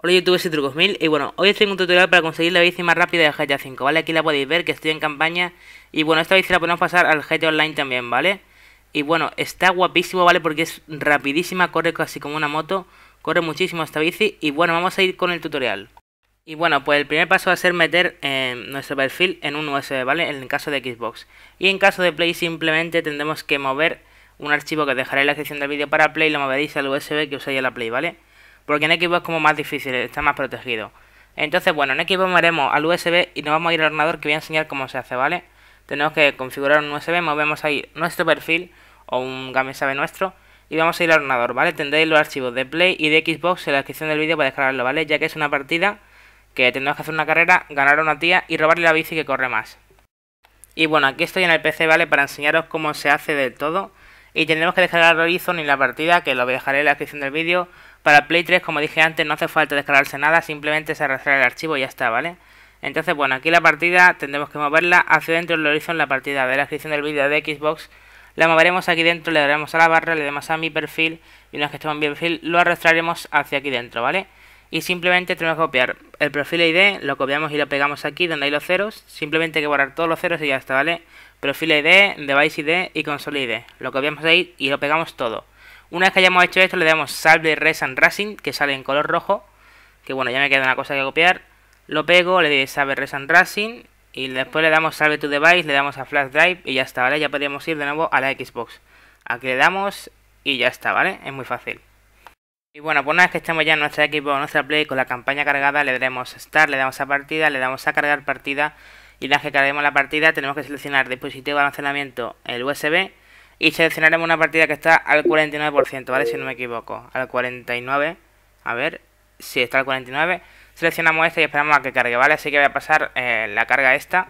Hola YouTube, soy trucos mil y bueno, hoy os traigo un tutorial para conseguir la bici más rápida de GTA 5, ¿vale? Aquí la podéis ver que estoy en campaña y bueno, esta bici la podemos pasar al GTA Online también, ¿vale? Y bueno, está guapísimo, ¿vale? Porque es rapidísima, corre casi como una moto, corre muchísimo esta bici y bueno, vamos a ir con el tutorial. Y bueno, pues el primer paso va a ser meter eh, nuestro perfil en un USB, ¿vale? En el caso de Xbox. Y en caso de Play simplemente tendremos que mover un archivo que dejaré en la sección del vídeo para Play, y lo moveréis al USB que usáis en la Play, ¿vale? porque en equipo es como más difícil, está más protegido. Entonces, bueno, en equipo haremos al USB y nos vamos a ir al ordenador que voy a enseñar cómo se hace, ¿vale? Tenemos que configurar un USB, movemos ahí nuestro perfil o un GameSabe nuestro y vamos a ir al ordenador, ¿vale? Tendréis los archivos de Play y de Xbox en la descripción del vídeo para descargarlo, ¿vale? Ya que es una partida que tenemos que hacer una carrera, ganar a una tía y robarle la bici que corre más. Y bueno, aquí estoy en el PC, ¿vale? Para enseñaros cómo se hace del todo y tendremos que descargar Horizon y la partida, que lo dejaré en la descripción del vídeo. Para Play 3, como dije antes, no hace falta descargarse nada, simplemente se arrastra el archivo y ya está, ¿vale? Entonces, bueno, aquí la partida tendremos que moverla hacia dentro del Horizon, la partida de la descripción del vídeo de Xbox. La moveremos aquí dentro, le daremos a la barra, le damos a mi perfil y una vez que estemos en mi perfil lo arrastraremos hacia aquí dentro, ¿vale? y simplemente tenemos que copiar el perfil ID, lo copiamos y lo pegamos aquí donde hay los ceros, simplemente hay que borrar todos los ceros y ya está, ¿vale? Perfil ID, Device ID y Console ID, lo copiamos ahí y lo pegamos todo. Una vez que hayamos hecho esto le damos Salve Res and Racing, que sale en color rojo, que bueno, ya me queda una cosa que copiar, lo pego, le doy Salve Res and Racing y después le damos Salve to Device, le damos a Flash Drive y ya está, ¿vale? Ya podríamos ir de nuevo a la Xbox. Aquí le damos y ya está, ¿vale? Es muy fácil. Y bueno, pues una vez que estemos ya en nuestro equipo, en nuestra play, con la campaña cargada, le daremos estar, le damos a partida, le damos a cargar partida. Y una vez que carguemos la partida, tenemos que seleccionar dispositivo de almacenamiento, el USB. Y seleccionaremos una partida que está al 49%, ¿vale? Si no me equivoco, al 49%. A ver, si está al 49%. Seleccionamos esta y esperamos a que cargue, ¿vale? Así que voy a pasar eh, la carga esta.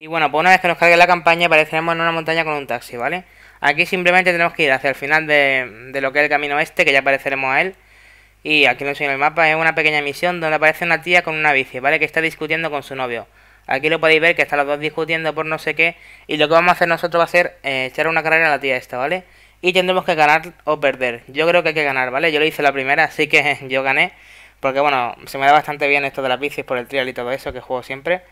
Y bueno, pues una vez que nos cargue la campaña, apareceremos en una montaña con un taxi, ¿vale? vale Aquí simplemente tenemos que ir hacia el final de, lo que es el camino este, que ya apareceremos a él. Y aquí no en el mapa, es una pequeña misión donde aparece una tía con una bici, ¿vale? Que está discutiendo con su novio. Aquí lo podéis ver que están los dos discutiendo por no sé qué. Y lo que vamos a hacer nosotros va a ser eh, echar una carrera a la tía esta, ¿vale? Y tendremos que ganar o perder. Yo creo que hay que ganar, ¿vale? Yo lo hice la primera, así que yo gané. Porque bueno, se me da bastante bien esto de las bicis por el trial y todo eso que juego siempre.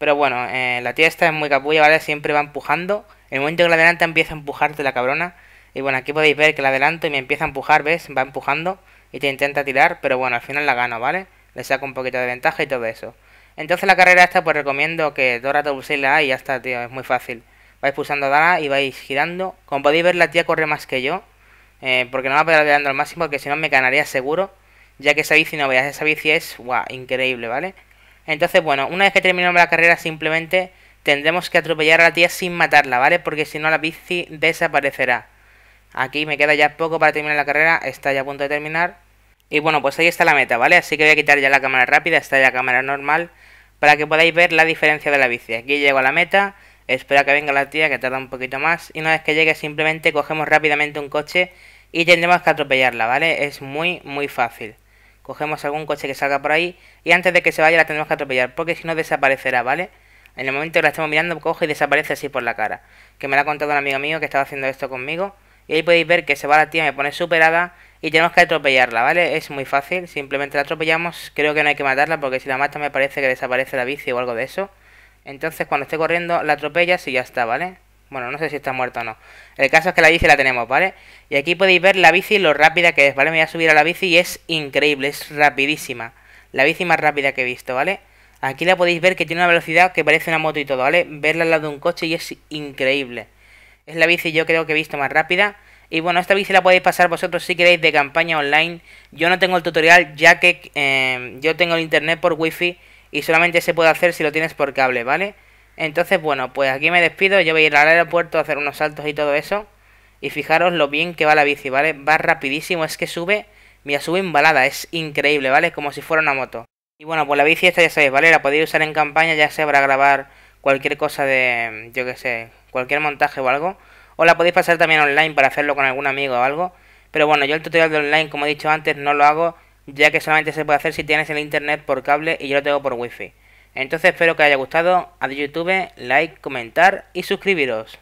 Pero bueno, eh, la tía esta es muy capulla, ¿vale? Siempre va empujando. En el momento que la adelanta empieza a empujarte la cabrona. Y bueno, aquí podéis ver que la adelanto y me empieza a empujar, ¿ves? Va empujando y te intenta tirar, pero bueno, al final la gano, ¿vale? Le saco un poquito de ventaja y todo eso. Entonces la carrera esta pues recomiendo que dora rato la A y ya está, tío, es muy fácil. Vais pulsando A y vais girando. Como podéis ver, la tía corre más que yo. Eh, porque no va a dando al máximo, porque si no me ganaría seguro. Ya que esa bici no veas, esa bici es, guau, increíble, ¿vale? Entonces, bueno, una vez que terminemos la carrera simplemente tendremos que atropellar a la tía sin matarla, ¿vale? Porque si no la bici desaparecerá. Aquí me queda ya poco para terminar la carrera, está ya a punto de terminar. Y bueno, pues ahí está la meta, ¿vale? Así que voy a quitar ya la cámara rápida, está ya la cámara normal, para que podáis ver la diferencia de la bici. Aquí llego a la meta, espero que venga la tía, que tarda un poquito más, y una vez que llegue simplemente cogemos rápidamente un coche y tendremos que atropellarla, ¿vale? Es muy, muy fácil cogemos algún coche que salga por ahí y antes de que se vaya la tenemos que atropellar porque si no desaparecerá, ¿vale? En el momento que la estamos mirando coge y desaparece así por la cara, que me la ha contado un amigo mío que estaba haciendo esto conmigo y ahí podéis ver que se va la tía, me pone superada y tenemos que atropellarla, ¿vale? Es muy fácil, simplemente la atropellamos, creo que no hay que matarla porque si la mata me parece que desaparece la bici o algo de eso. Entonces cuando esté corriendo la atropellas y ya está, ¿vale? Bueno, no sé si está muerto o no. El caso es que la bici la tenemos, ¿vale? Y aquí podéis ver la bici, lo rápida que es, ¿vale? Me voy a subir a la bici y es increíble, es rapidísima. La bici más rápida que he visto, ¿vale? Aquí la podéis ver que tiene una velocidad que parece una moto y todo, ¿vale? Verla al lado de un coche y es increíble. Es la bici yo creo que he visto más rápida. Y bueno, esta bici la podéis pasar vosotros si queréis de campaña online. Yo no tengo el tutorial ya que eh, yo tengo el internet por wifi y solamente se puede hacer si lo tienes por cable, ¿vale? vale entonces, bueno, pues aquí me despido. Yo voy a ir al aeropuerto a hacer unos saltos y todo eso. Y fijaros lo bien que va la bici, ¿vale? Va rapidísimo, es que sube, mira, sube balada, es increíble, ¿vale? Como si fuera una moto. Y bueno, pues la bici esta ya sabéis, ¿vale? La podéis usar en campaña, ya sea para grabar cualquier cosa de, yo que sé, cualquier montaje o algo. O la podéis pasar también online para hacerlo con algún amigo o algo. Pero bueno, yo el tutorial de online, como he dicho antes, no lo hago, ya que solamente se puede hacer si tienes el internet por cable y yo lo tengo por wifi. Entonces espero que os haya gustado. de YouTube, like, comentar y suscribiros.